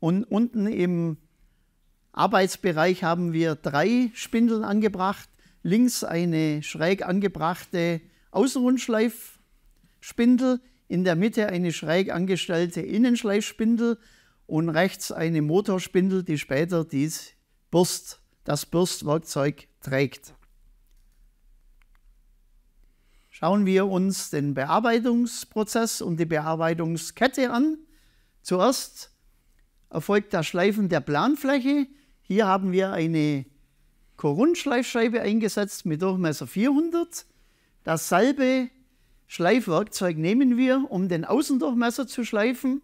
Und unten im Arbeitsbereich haben wir drei Spindeln angebracht links eine schräg angebrachte Außenrundschleifspindel, in der Mitte eine schräg angestellte Innenschleifspindel und rechts eine Motorspindel, die später dies Bürst, das Bürstwerkzeug trägt. Schauen wir uns den Bearbeitungsprozess und die Bearbeitungskette an. Zuerst erfolgt das Schleifen der Planfläche. Hier haben wir eine Korundschleifscheibe eingesetzt mit Durchmesser 400. Dasselbe Schleifwerkzeug nehmen wir, um den Außendurchmesser zu schleifen.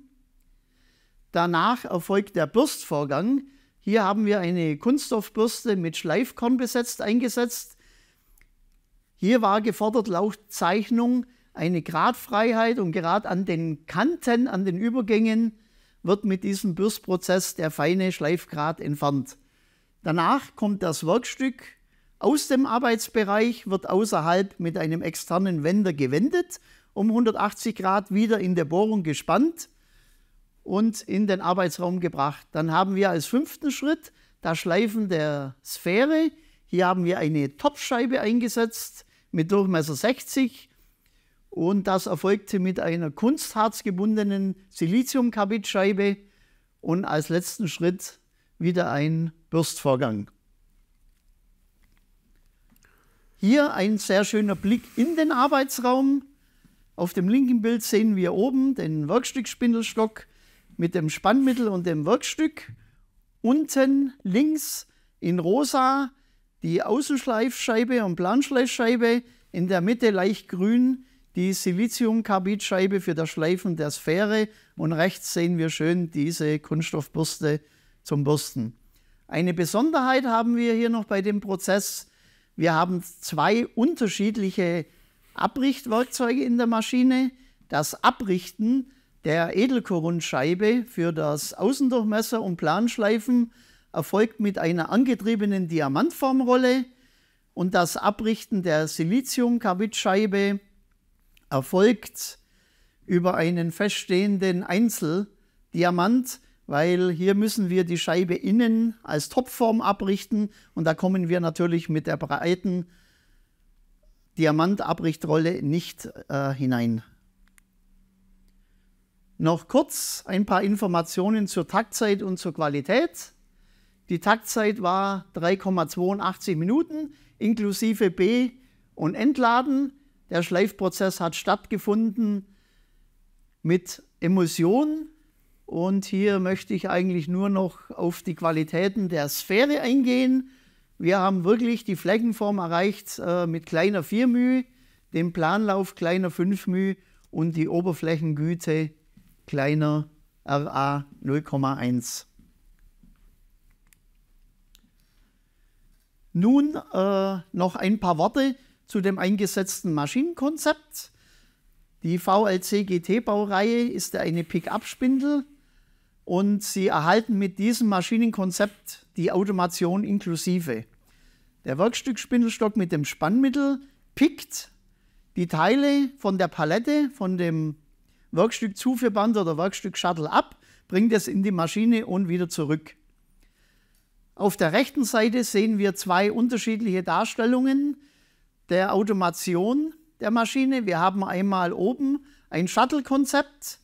Danach erfolgt der Bürstvorgang. Hier haben wir eine Kunststoffbürste mit Schleifkorn besetzt eingesetzt. Hier war gefordert laut Zeichnung eine Gradfreiheit und gerade an den Kanten, an den Übergängen wird mit diesem Bürstprozess der feine Schleifgrad entfernt. Danach kommt das Werkstück aus dem Arbeitsbereich, wird außerhalb mit einem externen Wender gewendet, um 180 Grad wieder in der Bohrung gespannt und in den Arbeitsraum gebracht. Dann haben wir als fünften Schritt das Schleifen der Sphäre. Hier haben wir eine Topfscheibe eingesetzt mit Durchmesser 60 und das erfolgte mit einer kunstharzgebundenen Siliziumkarbidscheibe und als letzten Schritt wieder ein Bürstvorgang. Hier ein sehr schöner Blick in den Arbeitsraum. Auf dem linken Bild sehen wir oben den Werkstückspindelstock mit dem Spannmittel und dem Werkstück. Unten links in rosa die Außenschleifscheibe und Planschleifscheibe. In der Mitte leicht grün die Siliziumkarbidscheibe für das Schleifen der Sphäre. Und rechts sehen wir schön diese Kunststoffbürste zum Bürsten. Eine Besonderheit haben wir hier noch bei dem Prozess. Wir haben zwei unterschiedliche Abrichtwerkzeuge in der Maschine. Das Abrichten der Edelkorundscheibe für das Außendurchmesser und Planschleifen erfolgt mit einer angetriebenen Diamantformrolle und das Abrichten der Silizium-Karbidscheibe erfolgt über einen feststehenden Einzeldiamant, weil hier müssen wir die Scheibe innen als Topform abrichten und da kommen wir natürlich mit der breiten Diamantabrichtrolle nicht äh, hinein. Noch kurz ein paar Informationen zur Taktzeit und zur Qualität. Die Taktzeit war 3,82 Minuten inklusive B- und Entladen. Der Schleifprozess hat stattgefunden mit Emulsion und hier möchte ich eigentlich nur noch auf die Qualitäten der Sphäre eingehen. Wir haben wirklich die Fleckenform erreicht äh, mit kleiner 4 μ, dem Planlauf kleiner 5 μ und die Oberflächengüte kleiner RA 0,1. Nun äh, noch ein paar Worte zu dem eingesetzten Maschinenkonzept. Die VLC GT-Baureihe ist eine Pick-up-Spindel und sie erhalten mit diesem Maschinenkonzept die Automation inklusive. Der Werkstückspindelstock mit dem Spannmittel pickt die Teile von der Palette, von dem Werkstückzuführband oder Werkstückshuttle ab, bringt es in die Maschine und wieder zurück. Auf der rechten Seite sehen wir zwei unterschiedliche Darstellungen der Automation der Maschine. Wir haben einmal oben ein Shuttle-Konzept,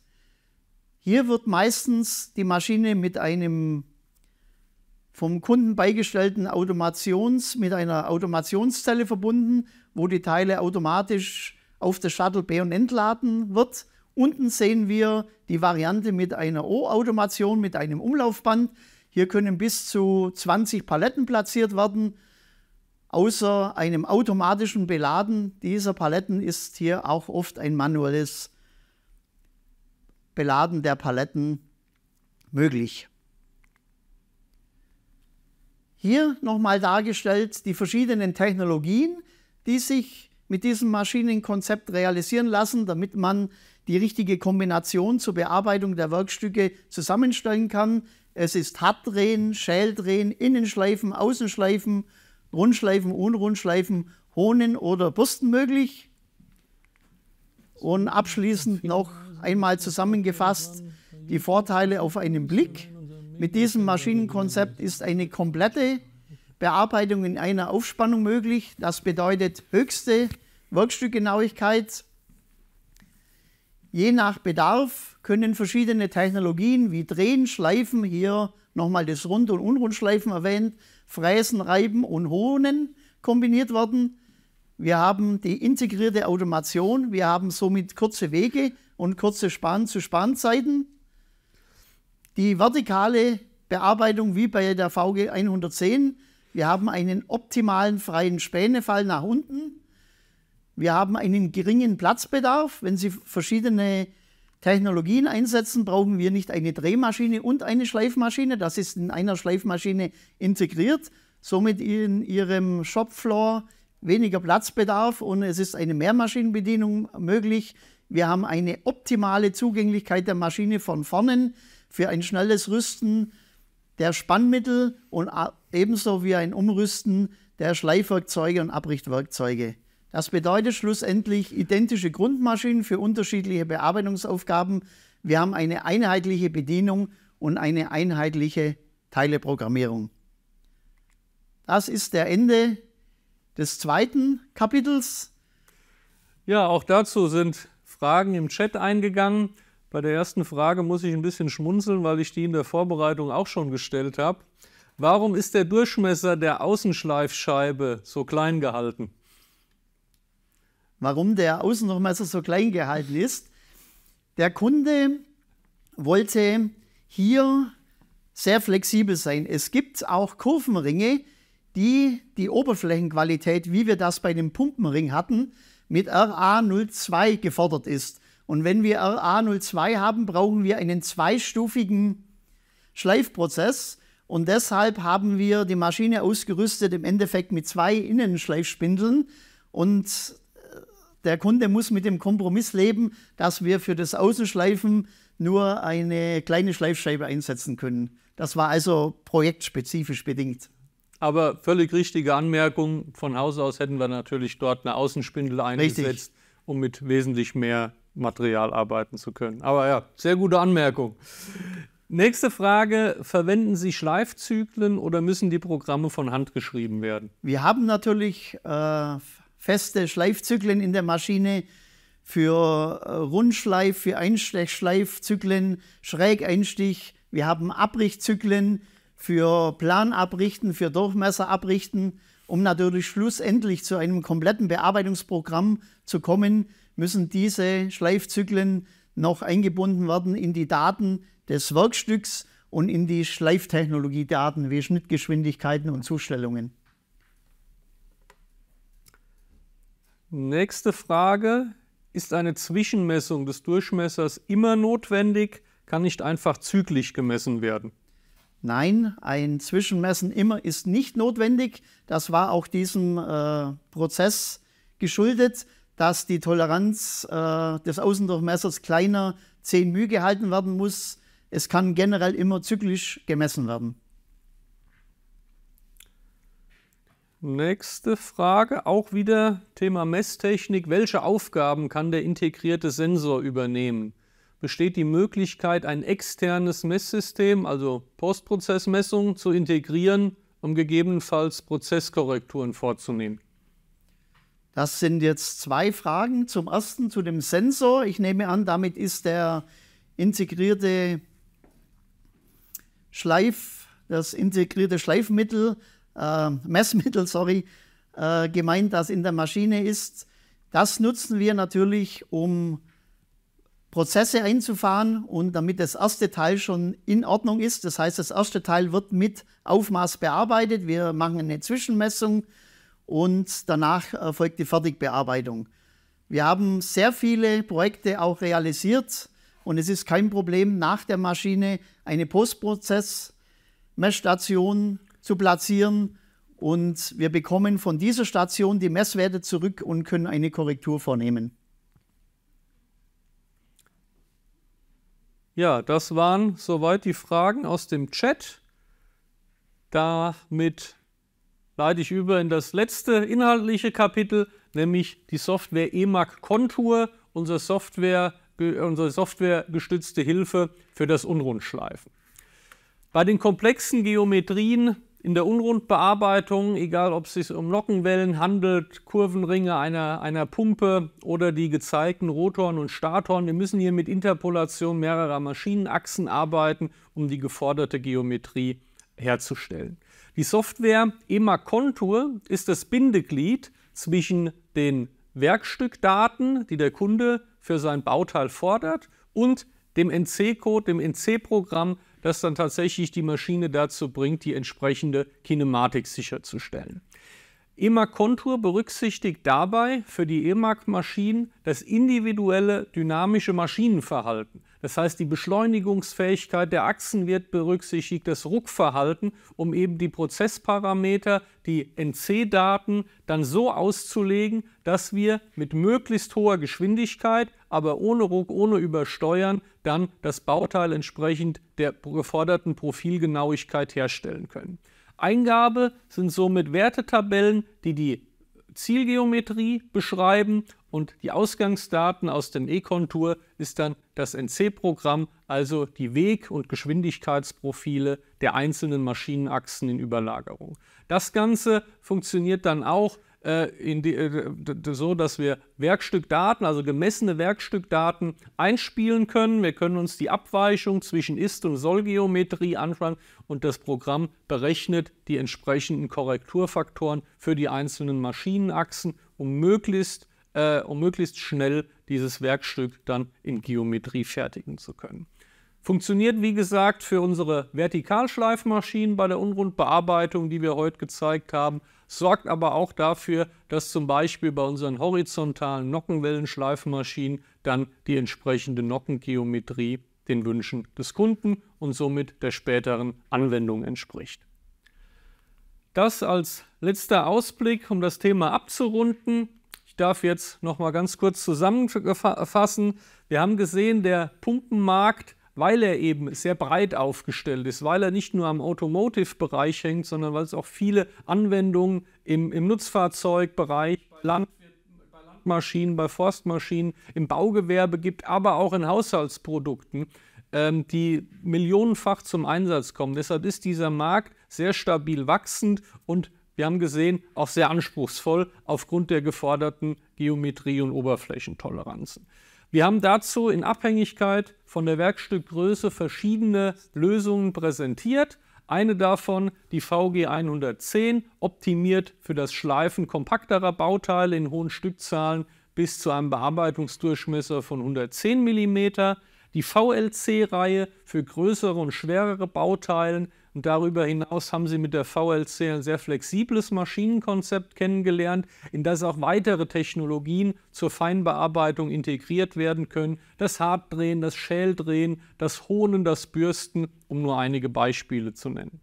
hier wird meistens die Maschine mit einem vom Kunden beigestellten Automations, mit einer Automationszelle verbunden, wo die Teile automatisch auf das Shuttle B und entladen wird. Unten sehen wir die Variante mit einer O-Automation, mit einem Umlaufband. Hier können bis zu 20 Paletten platziert werden. Außer einem automatischen Beladen dieser Paletten ist hier auch oft ein manuelles Beladen der Paletten möglich. Hier nochmal dargestellt die verschiedenen Technologien, die sich mit diesem Maschinenkonzept realisieren lassen, damit man die richtige Kombination zur Bearbeitung der Werkstücke zusammenstellen kann. Es ist Hartdrehen, Schäldrehen, Innenschleifen, Außenschleifen, Rundschleifen, Unrundschleifen, Honen oder Bürsten möglich. Und abschließend noch einmal zusammengefasst die Vorteile auf einen Blick. Mit diesem Maschinenkonzept ist eine komplette Bearbeitung in einer Aufspannung möglich. Das bedeutet höchste Werkstückgenauigkeit. Je nach Bedarf können verschiedene Technologien wie Drehen, Schleifen, hier nochmal das Rund- und Unrundschleifen erwähnt, Fräsen, Reiben und Hohnen kombiniert werden. Wir haben die integrierte Automation, wir haben somit kurze Wege, und kurze Span-zu-Span-Zeiten. Die vertikale Bearbeitung wie bei der VG 110. Wir haben einen optimalen freien Spänefall nach unten. Wir haben einen geringen Platzbedarf. Wenn Sie verschiedene Technologien einsetzen, brauchen wir nicht eine Drehmaschine und eine Schleifmaschine. Das ist in einer Schleifmaschine integriert. Somit in Ihrem Shopfloor weniger Platzbedarf und es ist eine Mehrmaschinenbedienung möglich. Wir haben eine optimale Zugänglichkeit der Maschine von vorne für ein schnelles Rüsten der Spannmittel und ebenso wie ein Umrüsten der Schleifwerkzeuge und Abrichtwerkzeuge. Das bedeutet schlussendlich identische Grundmaschinen für unterschiedliche Bearbeitungsaufgaben. Wir haben eine einheitliche Bedienung und eine einheitliche Teileprogrammierung. Das ist der Ende des zweiten Kapitels. Ja, auch dazu sind Fragen im Chat eingegangen. Bei der ersten Frage muss ich ein bisschen schmunzeln, weil ich die in der Vorbereitung auch schon gestellt habe. Warum ist der Durchmesser der Außenschleifscheibe so klein gehalten? Warum der Außendurchmesser so klein gehalten ist? Der Kunde wollte hier sehr flexibel sein. Es gibt auch Kurvenringe, die die Oberflächenqualität, wie wir das bei dem Pumpenring hatten, mit RA02 gefordert ist. Und wenn wir RA02 haben, brauchen wir einen zweistufigen Schleifprozess. Und deshalb haben wir die Maschine ausgerüstet im Endeffekt mit zwei Innenschleifspindeln. Und äh, der Kunde muss mit dem Kompromiss leben, dass wir für das Außenschleifen nur eine kleine Schleifscheibe einsetzen können. Das war also projektspezifisch bedingt aber völlig richtige Anmerkung. Von Haus aus hätten wir natürlich dort eine Außenspindel eingesetzt, Richtig. um mit wesentlich mehr Material arbeiten zu können. Aber ja, sehr gute Anmerkung. Nächste Frage, verwenden Sie Schleifzyklen oder müssen die Programme von Hand geschrieben werden? Wir haben natürlich äh, feste Schleifzyklen in der Maschine für äh, Rundschleif, für Einstechschleifzyklen, Schrägeinstich. Wir haben Abrichzyklen, für Plan abrichten, für Durchmesser abrichten, um natürlich schlussendlich zu einem kompletten Bearbeitungsprogramm zu kommen, müssen diese Schleifzyklen noch eingebunden werden in die Daten des Werkstücks und in die Schleiftechnologiedaten wie Schnittgeschwindigkeiten und Zustellungen. Nächste Frage. Ist eine Zwischenmessung des Durchmessers immer notwendig? Kann nicht einfach zyklisch gemessen werden? Nein, ein Zwischenmessen immer ist nicht notwendig. Das war auch diesem äh, Prozess geschuldet, dass die Toleranz äh, des Außendurchmessers kleiner 10 μ gehalten werden muss. Es kann generell immer zyklisch gemessen werden. Nächste Frage, auch wieder Thema Messtechnik. Welche Aufgaben kann der integrierte Sensor übernehmen? besteht die Möglichkeit, ein externes Messsystem, also Postprozessmessungen, zu integrieren, um gegebenenfalls Prozesskorrekturen vorzunehmen. Das sind jetzt zwei Fragen. Zum ersten zu dem Sensor. Ich nehme an, damit ist der integrierte Schleif, das integrierte Schleifmittel, äh, Messmittel, sorry, äh, gemeint, das in der Maschine ist. Das nutzen wir natürlich, um Prozesse einzufahren und damit das erste Teil schon in Ordnung ist. Das heißt, das erste Teil wird mit Aufmaß bearbeitet. Wir machen eine Zwischenmessung und danach erfolgt die Fertigbearbeitung. Wir haben sehr viele Projekte auch realisiert und es ist kein Problem, nach der Maschine eine Postprozess-Messstation zu platzieren und wir bekommen von dieser Station die Messwerte zurück und können eine Korrektur vornehmen. Ja, das waren soweit die Fragen aus dem Chat. Damit leite ich über in das letzte inhaltliche Kapitel, nämlich die Software EMAC Contour, unsere Software, unsere softwaregestützte Hilfe für das Unrundschleifen. Bei den komplexen Geometrien in der Unrundbearbeitung, egal ob es sich um Nockenwellen handelt, Kurvenringe einer, einer Pumpe oder die gezeigten Rotoren und Statoren. Wir müssen hier mit Interpolation mehrerer Maschinenachsen arbeiten, um die geforderte Geometrie herzustellen. Die Software EMA Contour ist das Bindeglied zwischen den Werkstückdaten, die der Kunde für sein Bauteil fordert, und dem NC-Code, dem NC-Programm, das dann tatsächlich die Maschine dazu bringt, die entsprechende Kinematik sicherzustellen. EMAC Kontur berücksichtigt dabei für die EMAC-Maschinen das individuelle dynamische Maschinenverhalten. Das heißt, die Beschleunigungsfähigkeit der Achsen wird berücksichtigt, das Ruckverhalten, um eben die Prozessparameter, die NC-Daten dann so auszulegen, dass wir mit möglichst hoher Geschwindigkeit, aber ohne Ruck, ohne Übersteuern, dann das Bauteil entsprechend der geforderten Profilgenauigkeit herstellen können. Eingabe sind somit Wertetabellen, die die Zielgeometrie beschreiben und die Ausgangsdaten aus dem E-Kontur ist dann das NC-Programm, also die Weg- und Geschwindigkeitsprofile der einzelnen Maschinenachsen in Überlagerung. Das Ganze funktioniert dann auch äh, die, äh, so, dass wir Werkstückdaten, also gemessene Werkstückdaten einspielen können. Wir können uns die Abweichung zwischen Ist- und Sollgeometrie anschauen und das Programm berechnet die entsprechenden Korrekturfaktoren für die einzelnen Maschinenachsen, um möglichst, äh, um möglichst schnell dieses Werkstück dann in Geometrie fertigen zu können. Funktioniert, wie gesagt, für unsere Vertikalschleifmaschinen bei der Unrundbearbeitung, die wir heute gezeigt haben, sorgt aber auch dafür, dass zum Beispiel bei unseren horizontalen Nockenwellenschleifmaschinen dann die entsprechende Nockengeometrie den Wünschen des Kunden und somit der späteren Anwendung entspricht. Das als letzter Ausblick, um das Thema abzurunden. Ich darf jetzt noch mal ganz kurz zusammenfassen. Wir haben gesehen, der Pumpenmarkt weil er eben sehr breit aufgestellt ist, weil er nicht nur am Automotive-Bereich hängt, sondern weil es auch viele Anwendungen im, im Nutzfahrzeugbereich, bei Landwirten, Maschinen, bei Forstmaschinen, im Baugewerbe gibt, aber auch in Haushaltsprodukten, ähm, die millionenfach zum Einsatz kommen. Deshalb ist dieser Markt sehr stabil wachsend und wir haben gesehen, auch sehr anspruchsvoll aufgrund der geforderten Geometrie und Oberflächentoleranzen. Wir haben dazu in Abhängigkeit von der Werkstückgröße verschiedene Lösungen präsentiert. Eine davon, die VG 110, optimiert für das Schleifen kompakterer Bauteile in hohen Stückzahlen bis zu einem Bearbeitungsdurchmesser von 110 mm. Die VLC-Reihe für größere und schwerere Bauteile und darüber hinaus haben sie mit der VLC ein sehr flexibles Maschinenkonzept kennengelernt, in das auch weitere Technologien zur Feinbearbeitung integriert werden können. Das Hartdrehen, das Schäldrehen, das Hohnen, das Bürsten, um nur einige Beispiele zu nennen.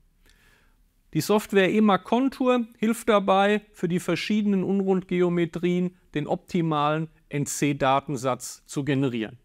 Die Software EMA Contour hilft dabei, für die verschiedenen Unrundgeometrien den optimalen NC-Datensatz zu generieren.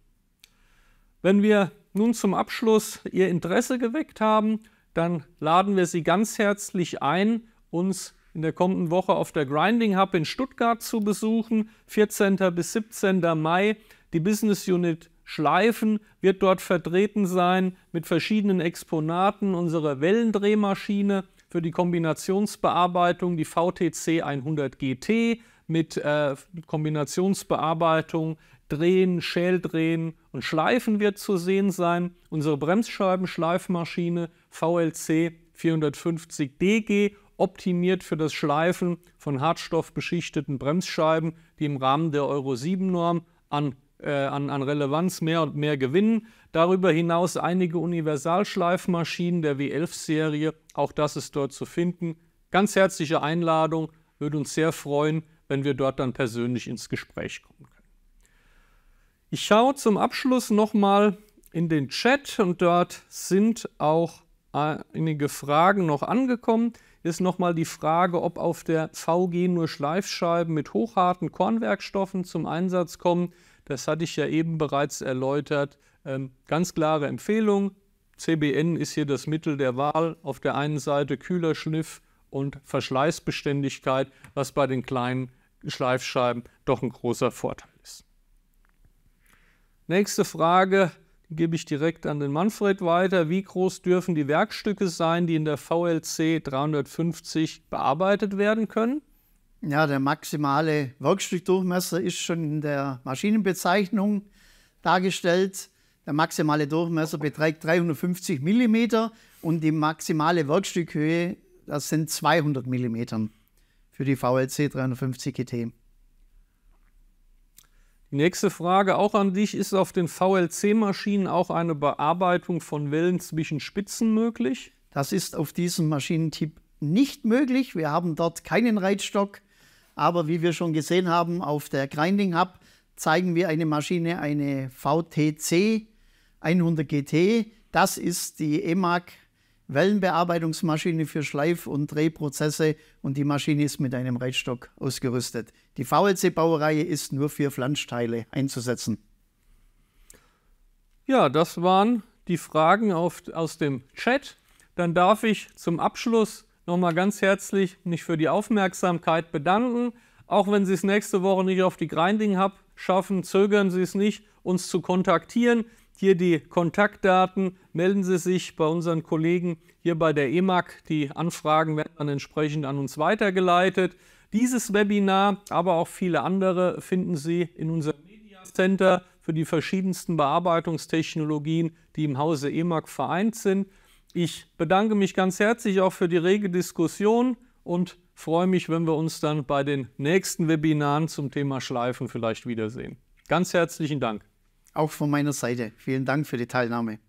Wenn wir nun zum Abschluss Ihr Interesse geweckt haben, dann laden wir Sie ganz herzlich ein, uns in der kommenden Woche auf der Grinding Hub in Stuttgart zu besuchen, 14. bis 17. Mai. Die Business Unit Schleifen wird dort vertreten sein mit verschiedenen Exponaten unserer Wellendrehmaschine für die Kombinationsbearbeitung, die VTC 100 GT mit äh, Kombinationsbearbeitung Drehen, Schäldrehen und Schleifen wird zu sehen sein. Unsere Bremsscheibenschleifmaschine VLC 450 DG optimiert für das Schleifen von hartstoffbeschichteten Bremsscheiben, die im Rahmen der Euro 7 Norm an, äh, an, an Relevanz mehr und mehr gewinnen. Darüber hinaus einige Universalschleifmaschinen der W11-Serie, auch das ist dort zu finden. Ganz herzliche Einladung, würde uns sehr freuen, wenn wir dort dann persönlich ins Gespräch kommen können. Ich schaue zum Abschluss nochmal in den Chat und dort sind auch äh, einige Fragen noch angekommen. Hier ist nochmal die Frage, ob auf der VG nur Schleifscheiben mit hochharten Kornwerkstoffen zum Einsatz kommen. Das hatte ich ja eben bereits erläutert. Ähm, ganz klare Empfehlung. CBN ist hier das Mittel der Wahl. Auf der einen Seite kühler Schliff und Verschleißbeständigkeit, was bei den kleinen Schleifscheiben doch ein großer Vorteil ist. Nächste Frage gebe ich direkt an den Manfred weiter. Wie groß dürfen die Werkstücke sein, die in der VLC 350 bearbeitet werden können? Ja, der maximale Werkstückdurchmesser ist schon in der Maschinenbezeichnung dargestellt. Der maximale Durchmesser beträgt 350 mm und die maximale Werkstückhöhe, das sind 200 mm für die VLC 350 GT. Die nächste Frage auch an dich. Ist auf den VLC-Maschinen auch eine Bearbeitung von Wellen zwischen Spitzen möglich? Das ist auf diesem Maschinentyp nicht möglich. Wir haben dort keinen Reitstock. Aber wie wir schon gesehen haben, auf der Grinding Hub zeigen wir eine Maschine, eine VTC 100 GT. Das ist die EMAG Wellenbearbeitungsmaschine für Schleif- und Drehprozesse und die Maschine ist mit einem Reitstock ausgerüstet. Die VLC-Baureihe ist nur für Flanschteile einzusetzen. Ja, das waren die Fragen auf, aus dem Chat. Dann darf ich zum Abschluss nochmal ganz herzlich mich für die Aufmerksamkeit bedanken. Auch wenn Sie es nächste Woche nicht auf die Grinding Hub schaffen, zögern Sie es nicht, uns zu kontaktieren. Hier die Kontaktdaten. Melden Sie sich bei unseren Kollegen hier bei der EMAG. Die Anfragen werden dann entsprechend an uns weitergeleitet. Dieses Webinar, aber auch viele andere finden Sie in unserem Media Center für die verschiedensten Bearbeitungstechnologien, die im Hause EMAG vereint sind. Ich bedanke mich ganz herzlich auch für die rege Diskussion und freue mich, wenn wir uns dann bei den nächsten Webinaren zum Thema Schleifen vielleicht wiedersehen. Ganz herzlichen Dank. Auch von meiner Seite. Vielen Dank für die Teilnahme.